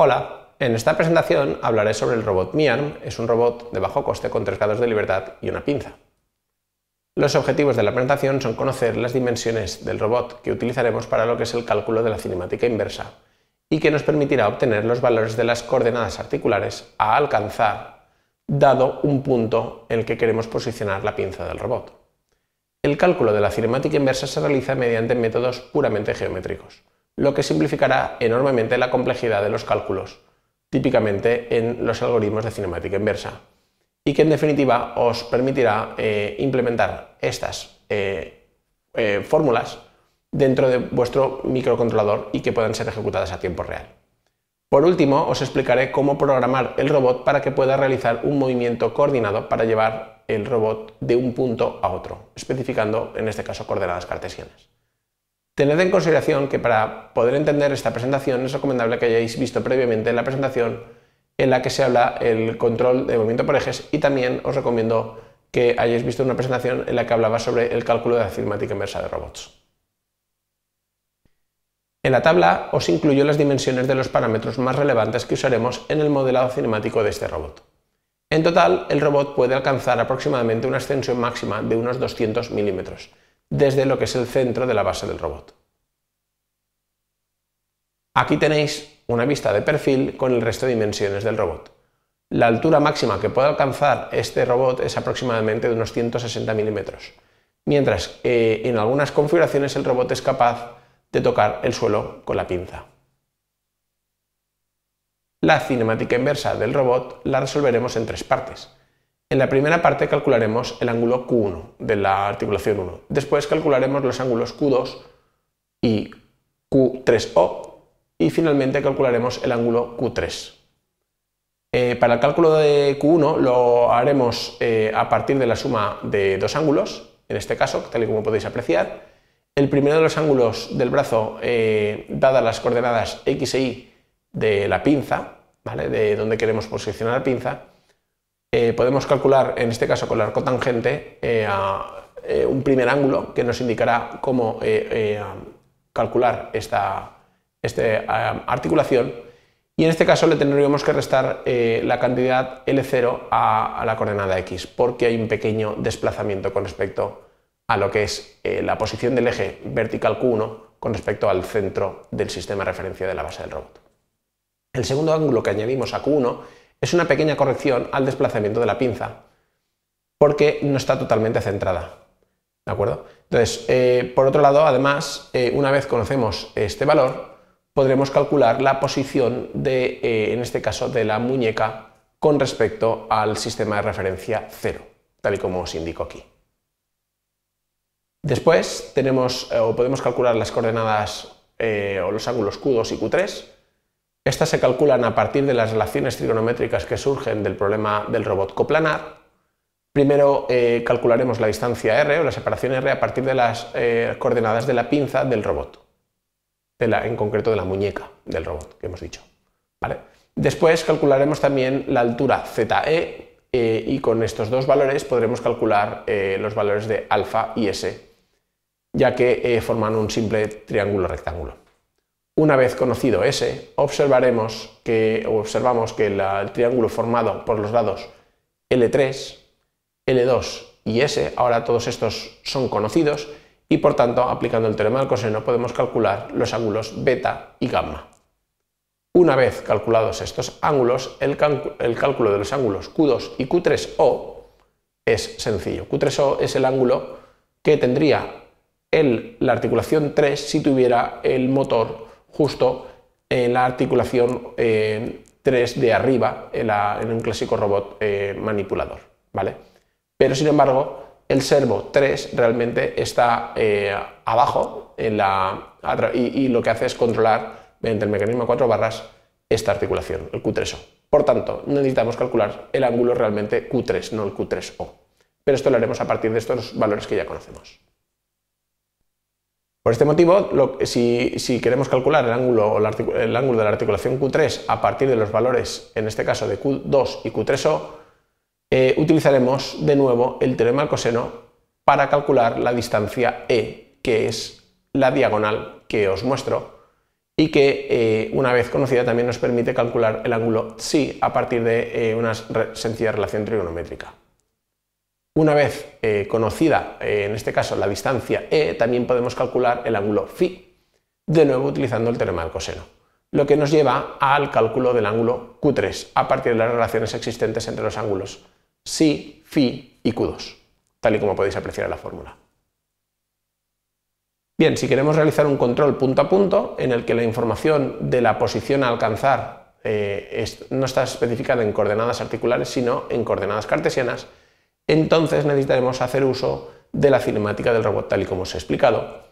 Hola, en esta presentación hablaré sobre el robot MiArm, es un robot de bajo coste con tres grados de libertad y una pinza. Los objetivos de la presentación son conocer las dimensiones del robot que utilizaremos para lo que es el cálculo de la cinemática inversa y que nos permitirá obtener los valores de las coordenadas articulares a alcanzar dado un punto en el que queremos posicionar la pinza del robot. El cálculo de la cinemática inversa se realiza mediante métodos puramente geométricos lo que simplificará enormemente la complejidad de los cálculos, típicamente en los algoritmos de cinemática inversa, y que en definitiva os permitirá eh, implementar estas eh, eh, fórmulas dentro de vuestro microcontrolador y que puedan ser ejecutadas a tiempo real. Por último, os explicaré cómo programar el robot para que pueda realizar un movimiento coordinado para llevar el robot de un punto a otro, especificando en este caso coordenadas cartesianas. Tened en consideración que para poder entender esta presentación es recomendable que hayáis visto previamente la presentación en la que se habla el control de movimiento por ejes y también os recomiendo que hayáis visto una presentación en la que hablaba sobre el cálculo de la cinemática inversa de robots. En la tabla os incluyo las dimensiones de los parámetros más relevantes que usaremos en el modelado cinemático de este robot. En total, el robot puede alcanzar aproximadamente una extensión máxima de unos 200 milímetros, desde lo que es el centro de la base del robot. Aquí tenéis una vista de perfil con el resto de dimensiones del robot. La altura máxima que puede alcanzar este robot es aproximadamente de unos 160 milímetros, mientras que eh, en algunas configuraciones el robot es capaz de tocar el suelo con la pinza. La cinemática inversa del robot la resolveremos en tres partes. En la primera parte calcularemos el ángulo Q1 de la articulación 1. Después calcularemos los ángulos Q2 y Q3O y finalmente calcularemos el ángulo Q3. Eh, para el cálculo de Q1 lo haremos eh, a partir de la suma de dos ángulos, en este caso, tal y como podéis apreciar. El primero de los ángulos del brazo, eh, dadas las coordenadas X e Y de la pinza, ¿vale? de donde queremos posicionar la pinza, eh, podemos calcular, en este caso con el arco tangente, eh, eh, un primer ángulo que nos indicará cómo calcular esta, este, articulación y en este caso le tendríamos que restar la cantidad L0 a, a, la coordenada X porque hay un pequeño desplazamiento con respecto a lo que es la posición del eje vertical Q1 con respecto al centro del sistema de referencia de la base del robot. El segundo ángulo que añadimos a Q1 es una pequeña corrección al desplazamiento de la pinza, porque no está totalmente centrada. ¿De acuerdo? Entonces, eh, por otro lado, además, eh, una vez conocemos este valor, podremos calcular la posición de, eh, en este caso, de la muñeca con respecto al sistema de referencia 0, tal y como os indico aquí. Después tenemos o podemos calcular las coordenadas o los ángulos Q2 y Q3 estas se calculan a partir de las relaciones trigonométricas que surgen del problema del robot coplanar. Primero eh, calcularemos la distancia r o la separación r a partir de las eh, coordenadas de la pinza del robot, en concreto de la muñeca del robot que hemos dicho. Después calcularemos también la altura ZE eh, y con estos dos valores podremos calcular los valores de alfa y s, ya que forman un simple triángulo rectángulo. Una vez conocido S, observaremos que, observamos que el triángulo formado por los lados L3, L2 y S, ahora todos estos son conocidos y por tanto, aplicando el teorema del coseno podemos calcular los ángulos beta y gamma. Una vez calculados estos ángulos, el, cálculo de los ángulos Q2 y Q3O es sencillo. Q3O es el ángulo que tendría el, la articulación 3 si tuviera el motor justo en la articulación 3 eh, de arriba en, un clásico robot eh, manipulador. ¿vale? Pero sin embargo, el servo 3 realmente está eh, abajo en la, y, y, lo que hace es controlar mediante el mecanismo 4 barras esta articulación, el Q3O. Por tanto, necesitamos calcular el ángulo realmente Q3, no el Q3O. Pero esto lo haremos a partir de estos valores que ya conocemos. Por este motivo, si, queremos calcular el ángulo, ángulo de la articulación Q3 a partir de los valores, en este caso de Q2 y Q3O, eh, utilizaremos de nuevo el teorema del coseno para calcular la distancia E, que es la diagonal que os muestro y que eh, una vez conocida también nos permite calcular el ángulo psi a partir de eh, una sencilla relación trigonométrica. Una vez eh, conocida, eh, en este caso, la distancia E, también podemos calcular el ángulo phi, de nuevo utilizando el teorema del coseno, lo que nos lleva al cálculo del ángulo Q3 a partir de las relaciones existentes entre los ángulos si, phi y Q2, tal y como podéis apreciar en la fórmula. Bien, si queremos realizar un control punto a punto en el que la información de la posición a alcanzar eh, no está especificada en coordenadas articulares, sino en coordenadas cartesianas, entonces necesitaremos hacer uso de la cinemática del robot tal y como os he explicado.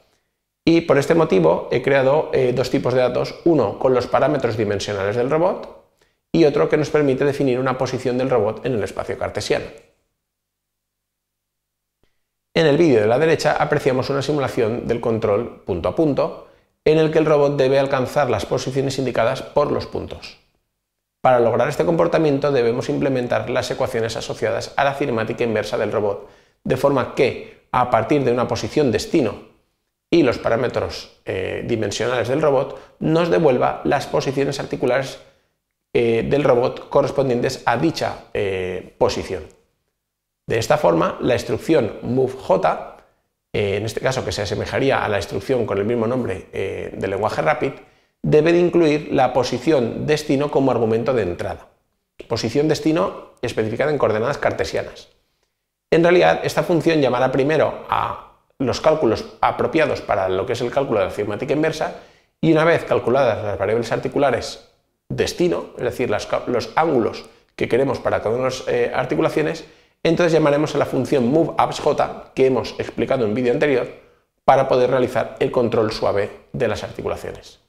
Y por este motivo he creado eh, dos tipos de datos, uno con los parámetros dimensionales del robot y otro que nos permite definir una posición del robot en el espacio cartesiano. En el vídeo de la derecha apreciamos una simulación del control punto a punto, en el que el robot debe alcanzar las posiciones indicadas por los puntos. Para lograr este comportamiento debemos implementar las ecuaciones asociadas a la cinemática inversa del robot, de forma que, a partir de una posición destino y los parámetros eh, dimensionales del robot, nos devuelva las posiciones articulares eh, del robot correspondientes a dicha eh, posición. De esta forma, la instrucción MoveJ, en este caso que se asemejaría a la instrucción con el mismo nombre del lenguaje Rapid, debe incluir la posición destino como argumento de entrada. Posición destino especificada en coordenadas cartesianas. En realidad, esta función llamará primero a los cálculos apropiados para lo que es el cálculo de la cinemática inversa y una vez calculadas las variables articulares destino, es decir, los ángulos que queremos para cada las eh, articulaciones, entonces llamaremos a la función moveAppsJ que hemos explicado en un vídeo anterior para poder realizar el control suave de las articulaciones.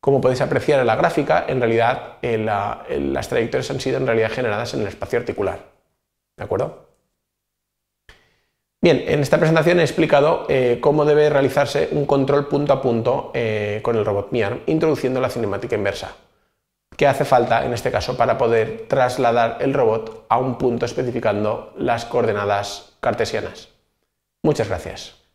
Como podéis apreciar en la gráfica, en realidad eh, eh, las trayectorias han sido en realidad generadas en el espacio articular. ¿De acuerdo? Bien, en esta presentación he explicado eh, cómo debe realizarse un control punto a punto con el robot MIARM, introduciendo la cinemática inversa, que hace falta en este caso para poder trasladar el robot a un punto especificando las coordenadas cartesianas. Muchas gracias.